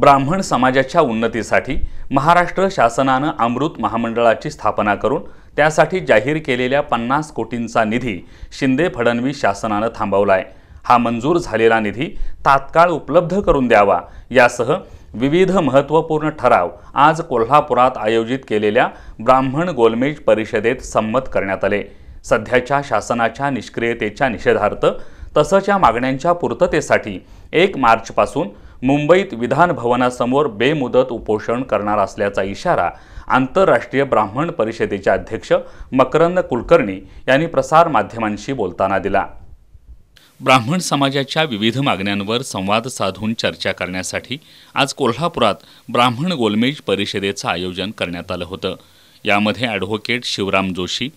ब्राह्मण समाजाच्या उन्नतीसाठी महाराष्ट्र शासनानं अमृत महामंडळाची स्थापना करून त्यासाठी जाहीर केलेल्या पन्नास कोटींचा निधी शिंदे फडणवीस शासनानं थांबवला आहे हा मंजूर झालेला निधी तात्काळ उपलब्ध करून द्यावा यासह विविध महत्त्वपूर्ण ठराव आज कोल्हापुरात आयोजित केलेल्या ब्राह्मण गोलमेज परिषदेत संमत करण्यात आले सध्याच्या शासनाच्या निष्क्रियतेच्या निषेधार्थ तसंच्या मागण्यांच्या पूर्ततेसाठी एक मार्चपासून मुंबईत विधान भवनासमोर बेमुदत उपोषण करणार असल्याचा इशारा आंतरराष्ट्रीय ब्राह्मण परिषदेचे अध्यक्ष मकरंद कुलकर्णी यांनी प्रसारमाध्यमांशी बोलताना दिला ब्राह्मण समाजाच्या विविध मागण्यांवर संवाद साधून चर्चा करण्यासाठी आज कोल्हापुरात ब्राह्मण गोलमेज परिषदेचं आयोजन करण्यात आलं होतं यामध्ये ॲडव्होकेट शिवराम जोशी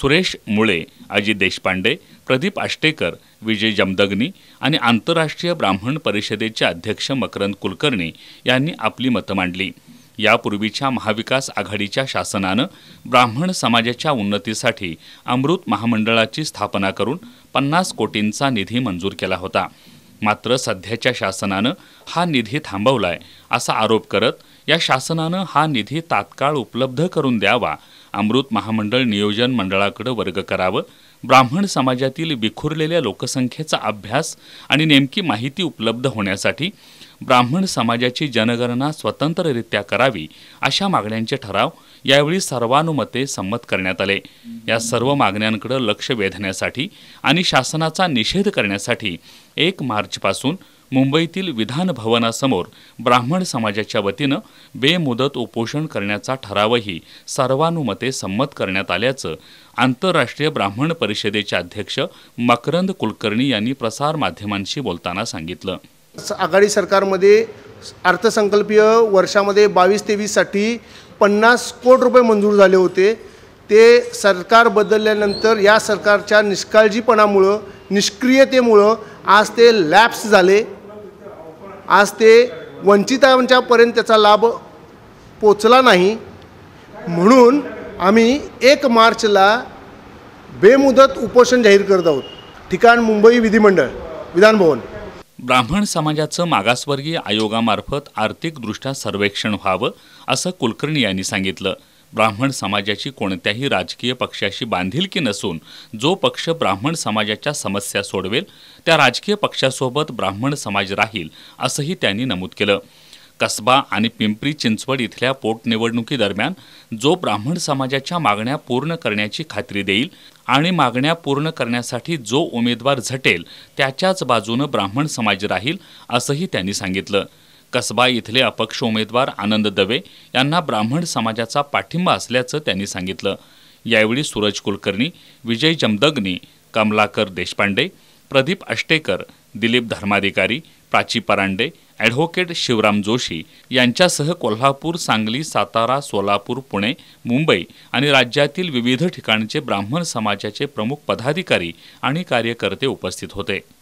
सुरेश मुळे अजित देशपांडे प्रदीप आष्टेकर विजय जमदग्नी आणि आंतरराष्ट्रीय ब्राह्मण परिषदेचे अध्यक्ष मकरंद कुलकर्णी यांनी आपली मतं मांडली यापूर्वीच्या महाविकास आघाडीच्या शासनानं ब्राह्मण समाजाच्या उन्नतीसाठी अमृत महामंडळाची स्थापना करून पन्नास कोटींचा निधी मंजूर केला होता मात्र सध्याच्या शासनानं हा निधी थांबवलाय असा आरोप करत या शासनानं हा निधी तात्काळ उपलब्ध करून द्यावा अमृत महामंडळ नियोजन मंडळाकडे वर्ग करावं ब्राह्मण समाजातील विखुरलेल्या लोकसंख्येचा अभ्यास आणि नेमकी माहिती उपलब्ध होण्यासाठी ब्राह्मण समाजाची जनगणना स्वतंत्ररित्या करावी अशा मागण्यांचे ठराव यावेळी सर्वानुमते संमत करण्यात आले या सर्व मागण्यांकडे लक्ष वेधण्यासाठी आणि शासनाचा निषेध करण्यासाठी एक मार्चपासून मुंबईतील विधान भवनासमोर ब्राह्मण समाजाच्या वतीनं बेमुदत उपोषण करण्याचा ठरावही सर्वानुमते संमत करण्यात आल्याचं आंतरराष्ट्रीय ब्राह्मण परिषदेचे अध्यक्ष मकरंद कुलकर्णी यांनी प्रसारमाध्यमांशी बोलताना सांगितलं आघाडी सरकारमध्ये अर्थसंकल्पीय वर्षामध्ये बावीस तेवीससाठी पन्नास कोट रुपये मंजूर झाले होते ते सरकार बदलल्यानंतर या सरकारच्या निष्काळजीपणामुळं निष्क्रियतेमुळं आज ते लॅप्स झाले आज ते वंचितांच्यापर्यंत त्याचा लाभ पोचला नाही म्हणून आम्ही एक मार्चला बेमुदत उपोषण जाहीर करत आहोत ठिकाण मुंबई विधिमंडळ विधानभवन ब्राह्मण समाजाचं मागासवर्गीय आयोगामार्फत आर्थिकदृष्ट्या सर्वेक्षण व्हावं असं कुलकर्णी यांनी सांगितलं ब्राह्मण समाजाची कोणत्याही राजकीय पक्षाशी बांधिलकी नसून जो पक्ष ब्राह्मण समाजाच्या समस्या सोडवेल त्या राजकीय पक्षासोबत ब्राह्मण समाज राहील असंही त्यांनी नमूद केलं कसबा आणि पिंपरी चिंचवड इथल्या पोटनिवडणुकीदरम्यान जो ब्राह्मण समाजाच्या मागण्या पूर्ण करण्याची खात्री देईल आणि मागण्या पूर्ण करण्यासाठी जो उमेदवार झटेल त्याच्याच बाजूनं ब्राह्मण समाज राहील असंही त्यांनी सांगितलं कसबा इथले अपक्ष उमेदवार आनंद दवे यांना ब्राह्मण समाजाचा पाठिंबा असल्याचं त्यांनी सांगितलं यावेळी सूरज कुलकर्णी विजय जमदग्नी कमलाकर देशपांडे प्रदीप अष्टेकर दिलीप धर्माधिकारी प्राची परांडे ॲडव्होकेट शिवराम जोशी यांच्यासह कोल्हापूर सांगली सातारा सोलापूर पुणे मुंबई आणि राज्यातील विविध ठिकाणचे ब्राह्मण समाजाचे प्रमुख पदाधिकारी आणि कार्यकर्ते उपस्थित होते